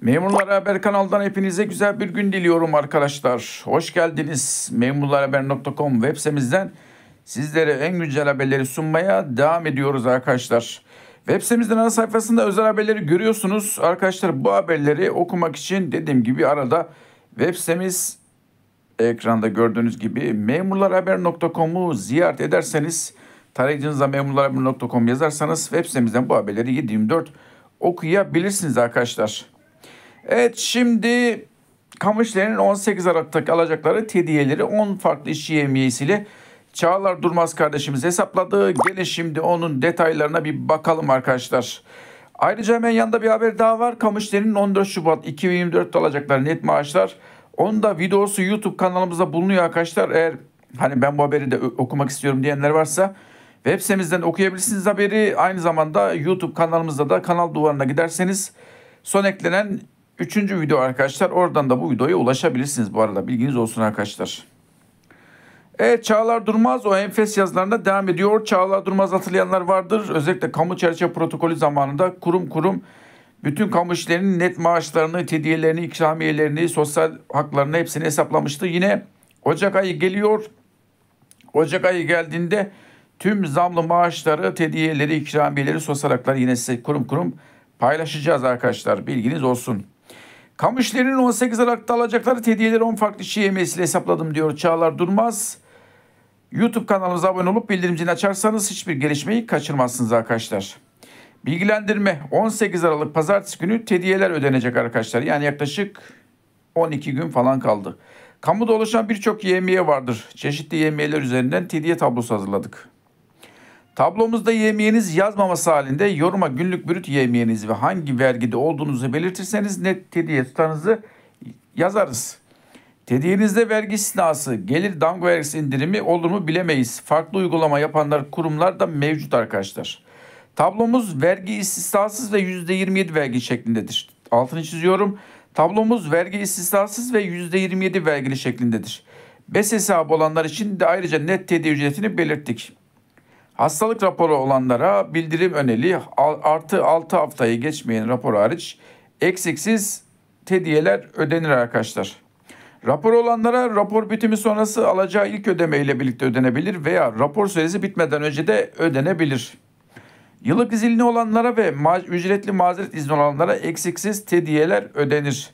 Memurlar Haber kanaldan hepinize güzel bir gün diliyorum arkadaşlar. Hoş geldiniz. Memurlarhaber.com web sitemizden sizlere en güncel haberleri sunmaya devam ediyoruz arkadaşlar. Web sitemizin ana sayfasında özel haberleri görüyorsunuz. Arkadaşlar bu haberleri okumak için dediğim gibi arada web sitemiz ekranda gördüğünüz gibi memurlarhaber.com'u ziyaret ederseniz tarayıcınıza memurlarhaber.com yazarsanız web sitemizden bu haberleri 24 okuyabilirsiniz arkadaşlar. Evet şimdi Kamışler'in 18 Aralık'taki alacakları tediyeleri 10 farklı iş yemiyesiyle Çağlar Durmaz kardeşimiz hesapladı. Gene şimdi onun detaylarına bir bakalım arkadaşlar. Ayrıca hemen yanında bir haber daha var. Kamışler'in 14 Şubat 2024'te alacakları net maaşlar. Onun da videosu YouTube kanalımızda bulunuyor arkadaşlar. Eğer hani ben bu haberi de okumak istiyorum diyenler varsa web sitemizden okuyabilirsiniz haberi. Aynı zamanda YouTube kanalımızda da kanal duvarına giderseniz son eklenen Üçüncü video arkadaşlar. Oradan da bu videoya ulaşabilirsiniz bu arada. Bilginiz olsun arkadaşlar. Evet Çağlar Durmaz o enfes yazılarında devam ediyor. Çağlar Durmaz hatırlayanlar vardır. Özellikle kamu çerçeve protokolü zamanında kurum kurum bütün kamu işlerinin net maaşlarını, tediyelerini ikramiyelerini, sosyal haklarını hepsini hesaplamıştı. Yine Ocak ayı geliyor. Ocak ayı geldiğinde tüm zamlı maaşları, tediyeleri, ikramiyeleri, sosyal hakları yine size kurum kurum paylaşacağız arkadaşlar. Bilginiz olsun. Kamu işlerinin 18 Aralık'ta alacakları hediyeleri 10 farklı şiir mesle hesapladım diyor Çağlar Durmaz. YouTube kanalımıza abone olup bildirim zilini açarsanız hiçbir gelişmeyi kaçırmazsınız arkadaşlar. Bilgilendirme 18 Aralık pazartesi günü hediyeler ödenecek arkadaşlar. Yani yaklaşık 12 gün falan kaldı. Kamuda oluşan birçok yemeğe vardır. Çeşitli yemeğeler üzerinden hediye tablosu hazırladık. Tablomuzda yemiyeniz yazmaması halinde yoruma günlük brüt yemiyeniz ve hangi vergide olduğunuzu belirtirseniz net tediye tutarınızı yazarız. Tediğinizde vergi istisnası, gelir damga vergisi indirimi olur mu bilemeyiz. Farklı uygulama yapanlar kurumlar da mevcut arkadaşlar. Tablomuz vergi istisnasız ve %27 vergi şeklindedir. Altını çiziyorum. Tablomuz vergi istisnasız ve %27 vergili şeklindedir. BES hesabı olanlar için de ayrıca net tedi ücretini belirttik. Hastalık raporu olanlara bildirim öneli artı 6 haftayı geçmeyen rapor hariç eksiksiz tediyeler ödenir arkadaşlar. Rapor olanlara rapor bitimi sonrası alacağı ilk ödeme ile birlikte ödenebilir veya rapor süresi bitmeden önce de ödenebilir. Yıllık izinli olanlara ve ma ücretli mazeret izni olanlara eksiksiz tediyeler ödenir.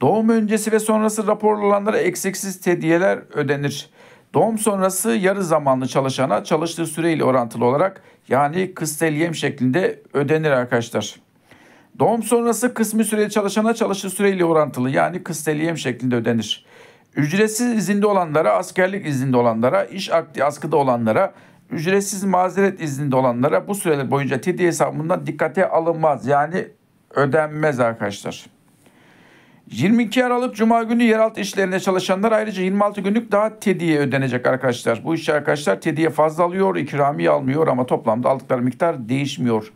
Doğum öncesi ve sonrası raporlu olanlara eksiksiz tediyeler ödenir. Doğum sonrası yarı zamanlı çalışana çalıştığı süreyle orantılı olarak yani kıstelyem şeklinde ödenir arkadaşlar. Doğum sonrası kısmi süreli çalışana çalıştığı süreyle orantılı yani kıstelyem şeklinde ödenir. Ücretsiz izinde olanlara, askerlik izinde olanlara, iş akdi askıda olanlara, ücretsiz mazeret izinde olanlara bu süreler boyunca TD hesabından dikkate alınmaz. Yani ödenmez arkadaşlar. 22 Aralık Cuma günü yeraltı işlerinde çalışanlar ayrıca 26 günlük daha tediye ödenecek arkadaşlar. Bu işçi arkadaşlar tediye fazla alıyor, ikramiye almıyor ama toplamda aldıkları miktar değişmiyor.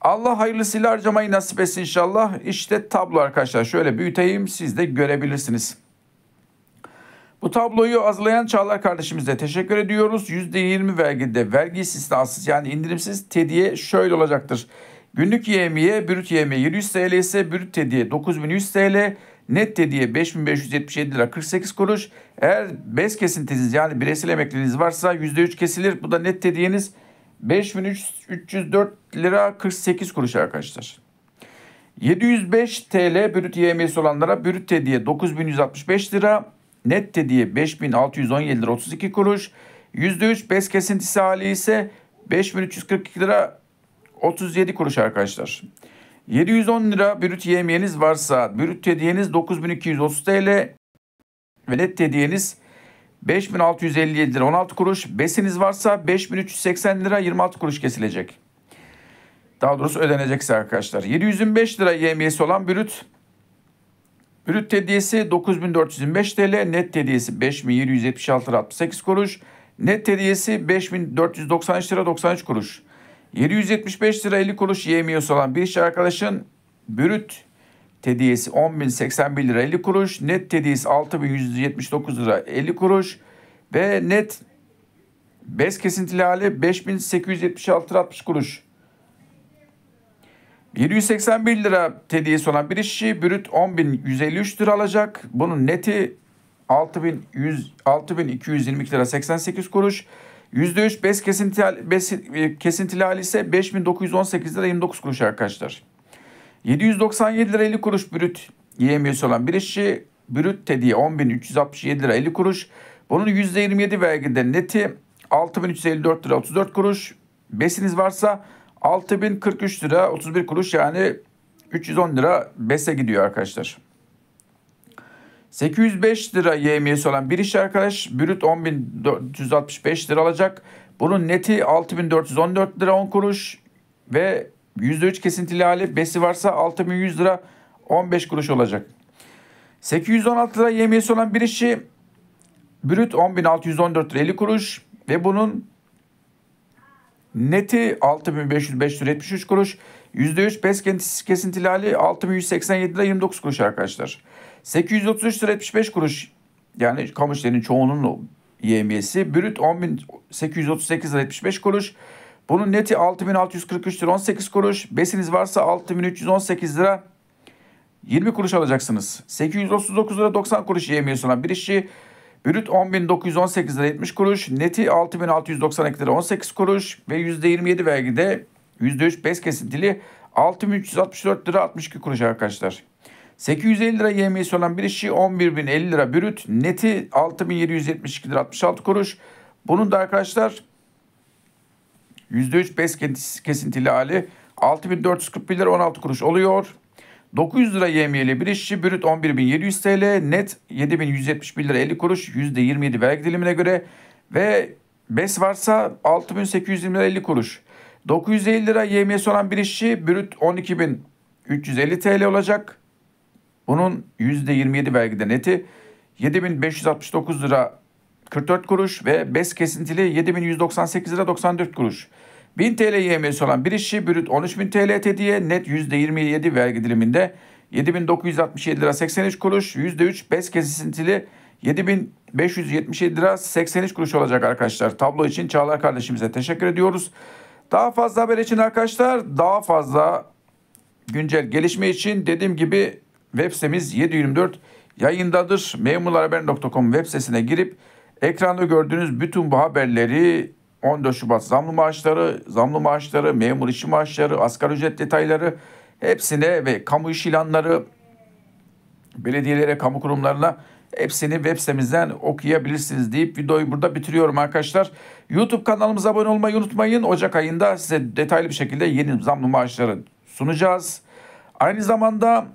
Allah hayırlısıyla harcamayı nasip etsin inşallah. İşte tablo arkadaşlar şöyle büyüteyim siz de görebilirsiniz. Bu tabloyu azlayan Çağlar kardeşimize teşekkür ediyoruz. %20 vergide vergi istisnasız yani indirimsiz tediye şöyle olacaktır. Günlük yemiye, brüt yemeğe 700 TL ise brüt hediye 9100 TL, net hediye 5577 lira 48 kuruş. Eğer bez kesintiniz yani bireysel emekliliğiniz varsa %3 kesilir. Bu da net hediyeniz 5304 lira 48 kuruş arkadaşlar. 705 TL brüt YM'si olanlara brüt hediye 9165 lira, net hediye 5617 lira 32 kuruş. %3 bez kesintisi hali ise 5342 lira 37 kuruş arkadaşlar. 710 lira brüt yemiyeniz varsa brüt hediyeniz 9230 TL ve net hediyeniz 5657 lira 16 kuruş. Besiniz varsa 5380 lira 26 kuruş kesilecek. Daha doğrusu ödenecekse arkadaşlar. 725 lira yemiyesi olan brüt Brüt hediyesi 9425 TL, net hediyesi 5776 lira 68 kuruş, net hediyesi 5493 lira 93 kuruş. 775 lira 50 kuruş yemiyorsa olan bir iş arkadaşın bürüt tediyesi 10.081 lira 50 kuruş, net tediyesi 6.179 lira 50 kuruş ve net bez kesintili hali 5876 lira 60 kuruş. 781 lira tediyesi olan bir işçi bürüt 10.153 lira alacak. Bunun neti 6.222 lira 88 kuruş. %3 bez kesintili, bez e, kesintili hali ise 5918 lira 29 kuruş arkadaşlar. 797 lira 50 kuruş brüt yiyemiyesi olan bir işçi brüt tediği 10.367 lira 50 kuruş. Bunun %27 vergiden neti 6.354 lira 34 kuruş. Besiniz varsa 6.043 lira 31 kuruş yani 310 lira bese gidiyor arkadaşlar. 805 lira yemiyesi olan bir iş arkadaş brüt 10.465 lira alacak. Bunun neti 6.414 lira 10 kuruş ve %3 kesintili hali besi varsa 6.100 lira 15 kuruş olacak. 816 lira yemiyesi olan bir işi brüt 10.614 lira 50 kuruş ve bunun neti 6.505 lira 73 kuruş. %3 bes kesintili hali 6.187 lira 29 kuruş arkadaşlar. 833 lira 75 kuruş yani kamu işlerinin çoğunun yemiyesi. Brüt 10.838 lira 75 kuruş. Bunun neti 6.643 lira 18 kuruş. Besiniz varsa 6.318 lira 20 kuruş alacaksınız. 839 lira 90 kuruş yiyemiyorsun olan bir işçi. Brüt 10.918 lira 70 kuruş. Neti 6.692 lira 18 kuruş. Ve %27 vergide %3 bez kesintili 6.364 lira 62 kuruş arkadaşlar. 850 lira YM'si olan bir işçi 11.050 lira bürüt. Neti 6.772 lira 66 kuruş. Bunun da arkadaşlar %3 bes kesintili hali 6.441 lira 16 kuruş oluyor. 900 lira yemiyeli bir işçi bürüt 11.700 TL net 7.171 lira 50 kuruş %27 vergi dilimine göre ve BES varsa 6.820 lira 50 kuruş. 950 lira yemiyesi olan bir işçi bürüt 12.350 TL olacak. Bunun %27 vergide neti 7569 lira 44 kuruş ve BES kesintili 7198 lira 94 kuruş. 1000 TL YMS olan bir işçi bürüt 13.000 TL tediye net %27 vergi diliminde 7967 lira 83 kuruş %3 BES kesintili 7577 lira 83 kuruş olacak arkadaşlar. Tablo için Çağlar kardeşimize teşekkür ediyoruz. Daha fazla haber için arkadaşlar daha fazla güncel gelişme için dediğim gibi Web sitemiz 724 yayındadır. Memurlarhaber.com web sitesine girip ekranda gördüğünüz bütün bu haberleri 14 Şubat zamlı maaşları, zamlı maaşları, memur işi maaşları, asgari ücret detayları hepsine ve kamu iş ilanları belediyelere, kamu kurumlarına hepsini web sitemizden okuyabilirsiniz deyip videoyu burada bitiriyorum arkadaşlar. YouTube kanalımıza abone olmayı unutmayın. Ocak ayında size detaylı bir şekilde yeni zamlı maaşları sunacağız. Aynı zamanda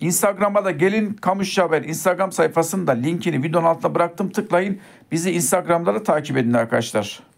Instagram'a da gelin Kamış Haber Instagram sayfasında linkini videonun altına bıraktım tıklayın. Bizi Instagram'da da takip edin arkadaşlar.